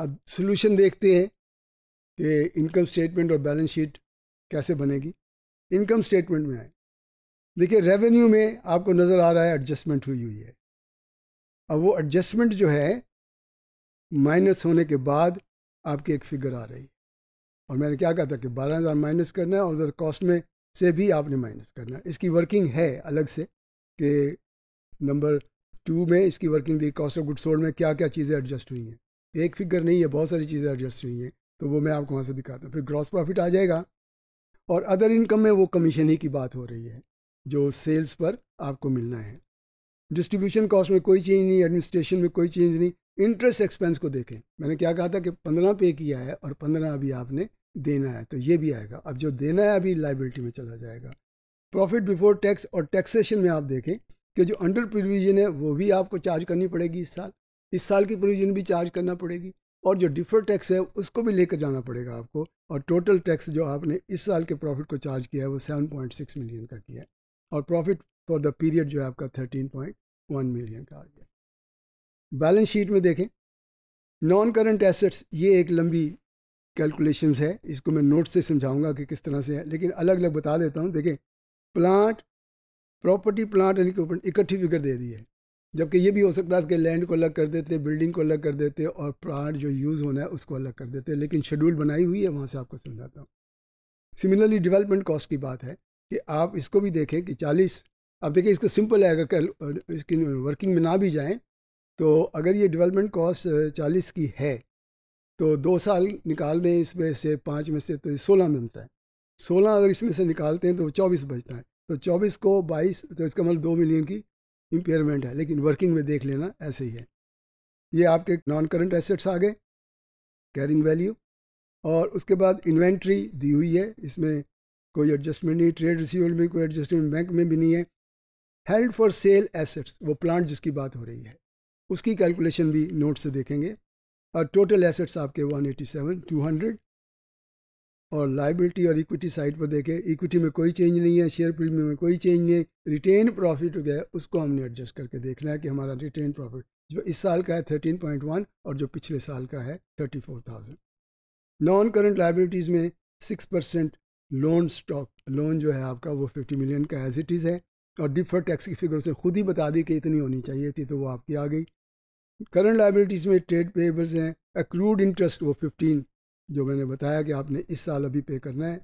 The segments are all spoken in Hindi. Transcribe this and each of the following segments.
अब सोल्यूशन देखते हैं कि इनकम स्टेटमेंट और बैलेंस शीट कैसे बनेगी इनकम स्टेटमेंट में आए देखिए रेवेन्यू में आपको नज़र आ रहा है एडजस्टमेंट हुई हुई है अब वो एडजस्टमेंट जो है माइनस होने के बाद आपकी एक फिगर आ रही है और मैंने क्या कहा था कि बारह हज़ार माइनस करना है और उधर कॉस्ट में से भी आपने माइनस करना है इसकी वर्किंग है अलग से कि नंबर टू में इसकी वर्किंग दी कॉस्ट ऑफ गुड सोल्ड में क्या क्या चीज़ें एडजस्ट हुई हैं एक फिगर नहीं है बहुत सारी चीज़ें एडजस्ट हुई हैं तो वो मैं आपको वहाँ से दिखाता हूँ फिर ग्रॉस प्रॉफिट आ जाएगा और अदर इनकम में वो कमीशन ही की बात हो रही है जो सेल्स पर आपको मिलना है डिस्ट्रीब्यूशन कॉस्ट में कोई चेंज नहीं एडमिनिस्ट्रेशन में कोई चेंज नहीं इंटरेस्ट एक्सपेंस को देखें मैंने क्या कहा था कि पंद्रह पे किया है और पंद्रह अभी आपने देना है तो ये भी आएगा अब जो देना है अभी लाइबिलिटी में चला जाएगा प्रॉफिट बिफोर टैक्स और टैक्सेशन में आप देखें कि जो अंडर प्रोविजन है वो भी आपको चार्ज करनी पड़ेगी इस साल इस साल की प्रोविजन भी चार्ज करना पड़ेगी और जो डिफर टैक्स है उसको भी लेकर जाना पड़ेगा आपको और टोटल टैक्स जो आपने इस साल के प्रॉफिट को चार्ज किया है वो 7.6 मिलियन का किया है और प्रॉफिट फॉर द पीरियड जो है आपका 13.1 मिलियन का आ गया बैलेंस शीट में देखें नॉन करंट एसेट्स ये एक लंबी कैलकुलेशंस है इसको मैं नोट से समझाऊंगा कि किस तरह से है लेकिन अलग अलग बता देता हूँ देखें plant property plant and equipment इकट्ठी फिगर दे दी है जबकि ये भी हो सकता है कि लैंड को अलग कर देते बिल्डिंग को अलग कर देते और प्लाट जो यूज़ होना है उसको अलग कर देते लेकिन शेड्यूल बनाई हुई है वहाँ से आपको समझाता हूँ सिमिलरली डेवलपमेंट कॉस्ट की बात है कि आप इसको भी देखें कि चालीस आप देखिए इसको सिंपल है अगर कल इसकी वर्किंग में ना भी जाएँ तो अगर ये डिवेलपमेंट कॉस्ट चालीस की है तो दो साल निकाल दें इसमें से पाँच में से तो सोलह बनता है सोलह अगर इसमें से निकालते हैं तो चौबीस बचता है तो चौबीस को बाईस तो इसका मतलब दो मिलियन की इम्पेयरमेंट है लेकिन वर्किंग में देख लेना ऐसे ही है ये आपके नॉन करंट एसेट्स आ गए कैरिंग वैल्यू और उसके बाद इन्वेंट्री दी हुई है इसमें कोई एडजस्टमेंट नहीं ट्रेड रिसीवेबल में कोई एडजस्टमेंट बैंक में भी नहीं है हेल्ड फॉर सेल एसेट्स वो प्लांट जिसकी बात हो रही है उसकी कैलकुलेशन भी नोट से देखेंगे और टोटल एसेट्स आपके 187, 200 और लाइबिलिटी और इक्विटी साइड पर देखें इक्विटी में कोई चेंज नहीं है शेयर प्रीमियम में कोई चेंज नहीं है रिटेन प्रॉफिट गया उसको हमने एडजस्ट करके देखना है कि हमारा रिटेन प्रॉफिट जो इस साल का है थर्टीन पॉइंट वन और जो पिछले साल का है thirty four thousand non current liabilities में six percent loan stock loan जो है आपका वो फिफ्टी मिलियन का एज इट इज़ है और डिफर टैक्स की फिगर से खुद ही बता दी कि इतनी होनी चाहिए थी तो वो आपकी आ गई करंट लाइबिलिटीज़ में ट्रेड पेबल्स हैं अक्रूड इंटरेस्ट वो फिफ्टीन जो मैंने बताया कि आपने इस साल अभी पे करना है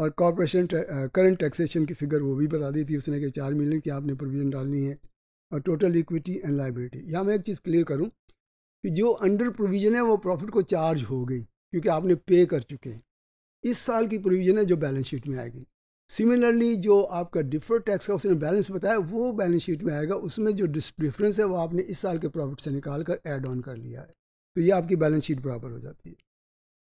और कॉरपोरेशन करंट टैक्सेशन की फिगर वो भी बता दी थी उसने कि चार मिलियन की आपने प्रोविज़न डालनी है और टोटल इक्विटी एंड लाइबिलिटी यहाँ मैं एक चीज़ क्लियर करूँ कि जो अंडर प्रोविज़न है वो प्रॉफिट को चार्ज हो गई क्योंकि आपने पे कर चुके हैं इस साल की प्रोविज़न है जो बैलेंस शीट में आएगी सिमिलरली जो आपका डिफर टैक्स का उसने बैलेंस बताया वो बैलेंस शीट में आएगा उसमें जो डिफरेंस है वो आपने इस साल के प्रॉफिट से निकाल कर एड ऑन कर लिया है तो ये आपकी बैलेंस शीट बराबर हो जाती है